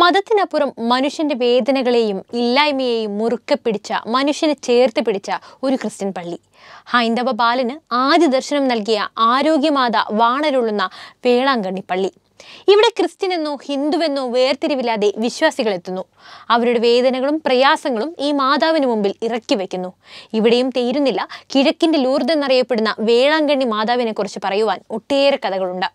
മതത്തിനപ്പുറം മനുഷ്യന്റെ വേദനകളെയും ഇല്ലായ്മയെയും മുറുക്കെ പിടിച്ച മനുഷ്യനെ ചേർത്ത് പിടിച്ച ഒരു ക്രിസ്ത്യൻ പള്ളി ഹൈന്ദവ ബാലന് ആദ്യ ദർശനം നൽകിയ ആരോഗ്യമാത വാണരുള്ളുന്ന വേളാങ്കണ്ണി പള്ളി ഇവിടെ ക്രിസ്ത്യൻ എന്നോ ഹിന്ദുവെന്നോ വേർതിരിവില്ലാതെ വിശ്വാസികൾ എത്തുന്നു അവരുടെ വേദനകളും പ്രയാസങ്ങളും ഈ മാതാവിന് മുമ്പിൽ ഇറക്കി വയ്ക്കുന്നു ഇവിടെയും തീരുന്നില്ല കിഴക്കിൻ്റെ ലൂർദ് എന്നറിയപ്പെടുന്ന വേളാങ്കണ്ണി മാതാവിനെക്കുറിച്ച് പറയുവാൻ ഒട്ടേറെ കഥകളുണ്ട്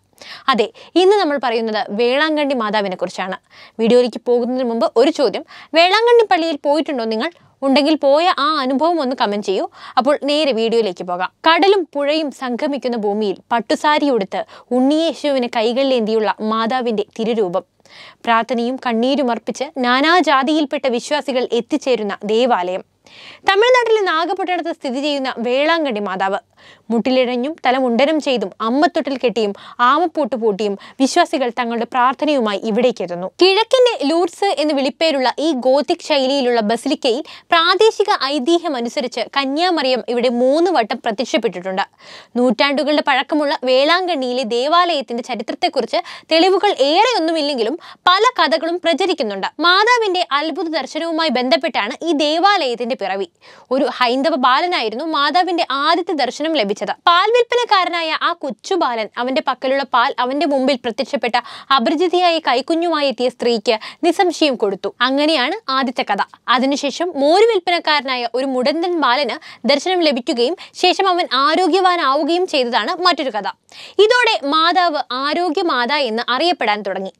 അതെ ഇന്ന് നമ്മൾ പറയുന്നത് വേളാങ്കണ്ണി മാതാവിനെക്കുറിച്ചാണ് വീഡിയോയിലേക്ക് പോകുന്നതിന് മുമ്പ് ഒരു ചോദ്യം വേളാങ്കണ്ണി പള്ളിയിൽ പോയിട്ടുണ്ടോ നിങ്ങൾ ഉണ്ടെങ്കിൽ പോയ ആ അനുഭവം ഒന്ന് കമൻറ്റ് ചെയ്യൂ അപ്പോൾ നേരെ വീഡിയോയിലേക്ക് പോകാം കടലും പുഴയും സംഗമിക്കുന്ന ഭൂമിയിൽ പട്ടുസാരി ഉടുത്ത് ഉണ്ണിയേശുവിന് കൈകളിലേന്തിയുള്ള മാതാവിൻ്റെ തിരുരൂപം പ്രാർത്ഥനയും കണ്ണീരുമർപ്പിച്ച് നാനാജാതിയിൽപ്പെട്ട വിശ്വാസികൾ എത്തിച്ചേരുന്ന ദേവാലയം തമിഴ്നാട്ടിലെ നാഗപട്ടണത്ത് സ്ഥിതി ചെയ്യുന്ന വേളാങ്കണ്ണി മാതാവ് മുട്ടിലിഴഞ്ഞും തലമുണ്ടനം ചെയ്തും അമ്മത്തൊട്ടിൽ കെട്ടിയും ആമപ്പൂട്ട് പൂട്ടിയും വിശ്വാസികൾ തങ്ങളുടെ പ്രാർത്ഥനയുമായി എത്തുന്നു കിഴക്കിന്റെ ലൂർസ് എന്ന് വിളിപ്പേരുള്ള ഈ ഗോത്തിക് ശൈലിയിലുള്ള ബസിലിക്കയിൽ പ്രാദേശിക ഐതിഹ്യം അനുസരിച്ച് കന്യാമറിയം ഇവിടെ മൂന്ന് വട്ടം പ്രത്യക്ഷപ്പെട്ടിട്ടുണ്ട് നൂറ്റാണ്ടുകളുടെ പഴക്കമുള്ള വേളാങ്കണ്ണിയിലെ ദേവാലയത്തിന്റെ ചരിത്രത്തെക്കുറിച്ച് തെളിവുകൾ ഏറെയൊന്നുമില്ലെങ്കിലും പല കഥകളും പ്രചരിക്കുന്നുണ്ട് മാതാവിന്റെ അത്ഭുത ദർശനവുമായി ബന്ധപ്പെട്ടാണ് ഈ ദേവാലയത്തിന്റെ പിറവി ഒരു ഹൈന്ദവ ബാലനായിരുന്നു മാതാവിന്റെ ആദ്യത്തെ ദർശനം ലഭിച്ചത് ലഭിച്ചത് പാൽ വിൽപ്പനക്കാരനായ ആ കൊച്ചുബാലൻ അവന്റെ പക്കലുള്ള പാൽ അവന്റെ മുമ്പിൽ പ്രത്യക്ഷപ്പെട്ട അപരിചിതയായ കൈക്കുഞ്ഞുമായി എത്തിയ സ്ത്രീക്ക് നിസംശയം കൊടുത്തു അങ്ങനെയാണ് ആദ്യത്തെ കഥ അതിനുശേഷം മോര് വിൽപ്പനക്കാരനായ ഒരു മുടന്തൻ ബാലന് ദർശനം ലഭിക്കുകയും ശേഷം അവൻ ആരോഗ്യവാനാവുകയും ചെയ്തതാണ് മറ്റൊരു കഥ ഇതോടെ മാതാവ് ആരോഗ്യ മാതാ എന്ന് അറിയപ്പെടാൻ തുടങ്ങി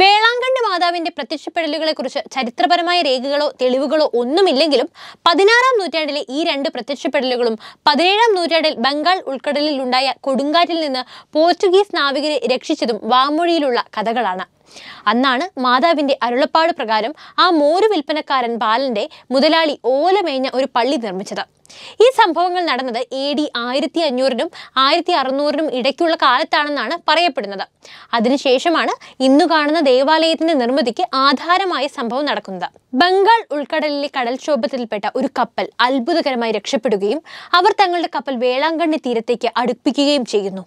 വേളാങ്കണ്ണി മാതാവിന്റെ പ്രത്യക്ഷപ്പെടലുകളെക്കുറിച്ച് ചരിത്രപരമായ രേഖകളോ തെളിവുകളോ ഒന്നുമില്ലെങ്കിലും പതിനാറാം നൂറ്റാണ്ടിലെ ഈ രണ്ട് പ്രത്യക്ഷപ്പെടലുകളും പതിനേഴാം നൂറ്റാണ്ടിൽ ബംഗാൾ ഉൾക്കടലിൽ ഉണ്ടായ കൊടുങ്കാറ്റിൽ നിന്ന് പോർച്ചുഗീസ് നാവികരെ രക്ഷിച്ചതും വാമൊഴിയിലുള്ള കഥകളാണ് അന്നാണ് മാതാവിന്റെ അരുളപ്പാട് പ്രകാരം ആ മോര് വിൽപ്പനക്കാരൻ ബാലന്റെ മുതലാളി ഓലമേഞ്ഞ ഒരു പള്ളി നിർമ്മിച്ചത് ഈ സംഭവങ്ങൾ നടന്നത് എ ഡി ആയിരത്തി അഞ്ഞൂറിനും ആയിരത്തി അറുന്നൂറിനും ഇടയ്ക്കുള്ള കാലത്താണെന്നാണ് പറയപ്പെടുന്നത് അതിനുശേഷമാണ് ഇന്നു കാണുന്ന ദേവാലയത്തിന്റെ നിർമ്മിതിക്ക് ആധാരമായ സംഭവം നടക്കുന്നത് ബംഗാൾ ഉൾക്കടലിലെ കടൽക്ഷോഭത്തിൽപ്പെട്ട ഒരു കപ്പൽ അത്ഭുതകരമായി രക്ഷപ്പെടുകയും അവർ തങ്ങളുടെ കപ്പൽ വേളാങ്കണ്ണി തീരത്തേക്ക് അടുപ്പിക്കുകയും ചെയ്യുന്നു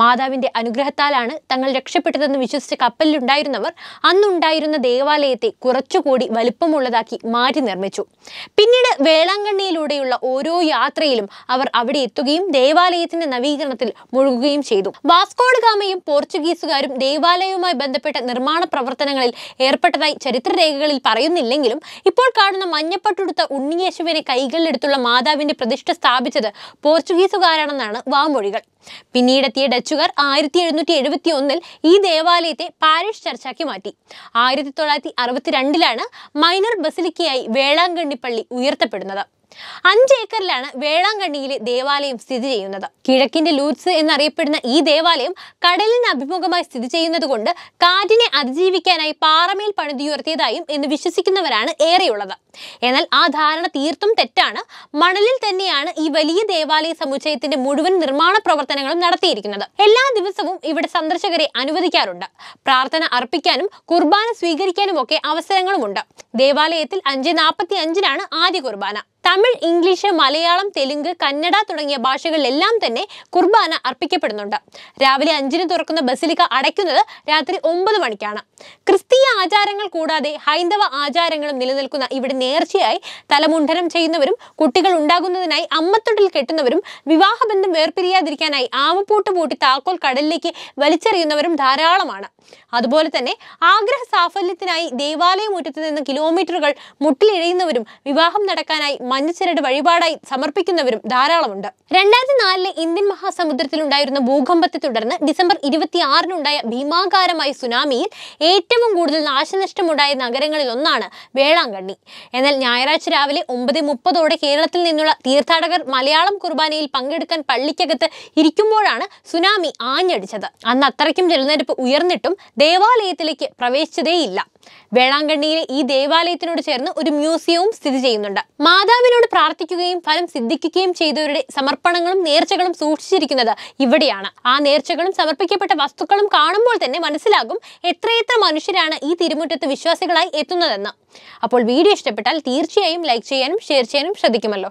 മാതാവിന്റെ അനുഗ്രഹത്താലാണ് തങ്ങൾ രക്ഷപ്പെട്ടതെന്ന് വിശ്വസിച്ച കപ്പലിലുണ്ടായിരുന്നവർ അന്നുണ്ടായിരുന്ന ദേവാലയത്തെ കുറച്ചുകൂടി വലുപ്പമുള്ളതാക്കി മാറ്റി നിർമ്മിച്ചു പിന്നീട് വേളാങ്കണ്ണിയിലൂടെയുള്ള ഓരോ യാത്രയിലും അവർ അവിടെ എത്തുകയും ദേവാലയത്തിന്റെ നവീകരണത്തിൽ മുഴുകുകയും ചെയ്തു ഗാമയും പോർച്ചുഗീസുകാരും ദേവാലയവുമായി ബന്ധപ്പെട്ട നിർമ്മാണ പ്രവർത്തനങ്ങളിൽ ഏർപ്പെട്ടതായി ചരിത്രരേഖകളിൽ പറയുന്നില്ലെങ്കിലും ഇപ്പോൾ കാണുന്ന മഞ്ഞപ്പട്ടുടുത്ത ഉണ്ണിയേശുവിനെ കൈകളിലെടുത്തുള്ള മാതാവിന്റെ പ്രതിഷ്ഠ സ്ഥാപിച്ചത് പോർച്ചുഗീസുകാരാണെന്നാണ് വാമൊഴികൾ പിന്നീടെത്തിയ ഡച്ചുകാർ ആയിരത്തി എഴുന്നൂറ്റി എഴുപത്തി ഒന്നിൽ ഈ ദേവാലയത്തെ പാരീഷ് ചർച്ചാക്കി മാറ്റി ആയിരത്തി തൊള്ളായിരത്തി അറുപത്തിരണ്ടിലാണ് മൈനർ ബസിലിക്കയായി വേളാങ്കണ്ണിപ്പള്ളി ഉയർത്തപ്പെടുന്നത് അഞ്ച് ഏക്കറിലാണ് വേളാങ്കണ്ണിയിലെ ദേവാലയം സ്ഥിതി ചെയ്യുന്നത് കിഴക്കിന്റെ ലൂത്സ് എന്നറിയപ്പെടുന്ന ഈ ദേവാലയം കടലിന് അഭിമുഖമായി സ്ഥിതി ചെയ്യുന്നതുകൊണ്ട് കാറ്റിനെ അതിജീവിക്കാനായി പാറമേൽ പണിതുയർത്തിയതായും എന്ന് വിശ്വസിക്കുന്നവരാണ് ഏറെയുള്ളത് എന്നാൽ ആ ധാരണ തീർത്തും തെറ്റാണ് മണലിൽ തന്നെയാണ് ഈ വലിയ ദേവാലയ സമുച്ചയത്തിന്റെ മുഴുവൻ നിർമ്മാണ പ്രവർത്തനങ്ങളും നടത്തിയിരിക്കുന്നത് എല്ലാ ദിവസവും ഇവിടെ സന്ദർശകരെ അനുവദിക്കാറുണ്ട് പ്രാർത്ഥന അർപ്പിക്കാനും കുർബാന സ്വീകരിക്കാനുമൊക്കെ അവസരങ്ങളുമുണ്ട് ദേവാലയത്തിൽ അഞ്ച് നാൽപ്പത്തി അഞ്ചിനാണ് ആദ്യ കുർബാന തമിഴ് ഇംഗ്ലീഷ് മലയാളം തെലുങ്ക് കന്നഡ തുടങ്ങിയ ഭാഷകളിലെല്ലാം തന്നെ കുർബാന അർപ്പിക്കപ്പെടുന്നുണ്ട് രാവിലെ അഞ്ചിന് തുറക്കുന്ന ബസിലിക്ക അടയ്ക്കുന്നത് രാത്രി ഒമ്പത് മണിക്കാണ് ക്രിസ്തീയ ആചാരങ്ങൾ കൂടാതെ ഹൈന്ദവ ആചാരങ്ങളും നിലനിൽക്കുന്ന ഇവിടെ നേർച്ചയായി തലമുണ്ഠനം ചെയ്യുന്നവരും കുട്ടികൾ ഉണ്ടാകുന്നതിനായി അമ്മത്തൊട്ടിൽ കെട്ടുന്നവരും വിവാഹബന്ധം വേർപിരിയാതിരിക്കാനായി ആമപ്പൂട്ട് പൂട്ടി താക്കോൽ കടലിലേക്ക് വലിച്ചെറിയുന്നവരും ധാരാളമാണ് അതുപോലെ തന്നെ ആഗ്രഹ സാഫല്യത്തിനായി ദേവാലയമുറ്റത്ത് നിന്ന് കിലോമീറ്ററുകൾ മുട്ടിലിഴയുന്നവരും വിവാഹം നടക്കാനായി മഞ്ഞച്ചിരട് വഴിപാടായി സമർപ്പിക്കുന്നവരും ധാരാളമുണ്ട് രണ്ടായിരത്തി നാലിലെ ഇന്ത്യൻ മഹാസമുദ്രത്തിലുണ്ടായിരുന്ന ഭൂകമ്പത്തെ തുടർന്ന് ഡിസംബർ ഇരുപത്തിയാറിനുണ്ടായ ഭീമാകാരമായ സുനാമിയിൽ ഏറ്റവും കൂടുതൽ നാശനഷ്ടമുണ്ടായ നഗരങ്ങളിൽ ഒന്നാണ് വേളാങ്കണ്ണി എന്നാൽ ഞായറാഴ്ച രാവിലെ ഒമ്പത് മുപ്പതോടെ കേരളത്തിൽ നിന്നുള്ള തീർത്ഥാടകർ മലയാളം കുർബാനയിൽ പങ്കെടുക്കാൻ പള്ളിക്കകത്ത് ഇരിക്കുമ്പോഴാണ് സുനാമി ആഞ്ഞടിച്ചത് അന്ന് അത്രയ്ക്കും ജലനിരപ്പ് ഉയർന്നിട്ടും ദേവാലയത്തിലേക്ക് പ്രവേശിച്ചതേയില്ല വേളാങ്കണ്ണിയിലെ ഈ ദേവാലയത്തിനോട് ചേർന്ന് ഒരു മ്യൂസിയവും സ്ഥിതി ചെയ്യുന്നുണ്ട് മാതാവിനോട് പ്രാർത്ഥിക്കുകയും ഫലം സിദ്ധിക്കുകയും ചെയ്തവരുടെ സമർപ്പണങ്ങളും നേർച്ചകളും സൂക്ഷിച്ചിരിക്കുന്നത് ഇവിടെയാണ് ആ നേർച്ചകളും സമർപ്പിക്കപ്പെട്ട വസ്തുക്കളും കാണുമ്പോൾ തന്നെ മനസ്സിലാകും എത്രയെത്ര മനുഷ്യരാണ് ഈ തിരുമുറ്റത്ത് വിശ്വാസികളായി എത്തുന്നതെന്ന് അപ്പോൾ വീഡിയോ ഇഷ്ടപ്പെട്ടാൽ തീർച്ചയായും ലൈക്ക് ചെയ്യാനും ഷെയർ ചെയ്യാനും ശ്രദ്ധിക്കുമല്ലോ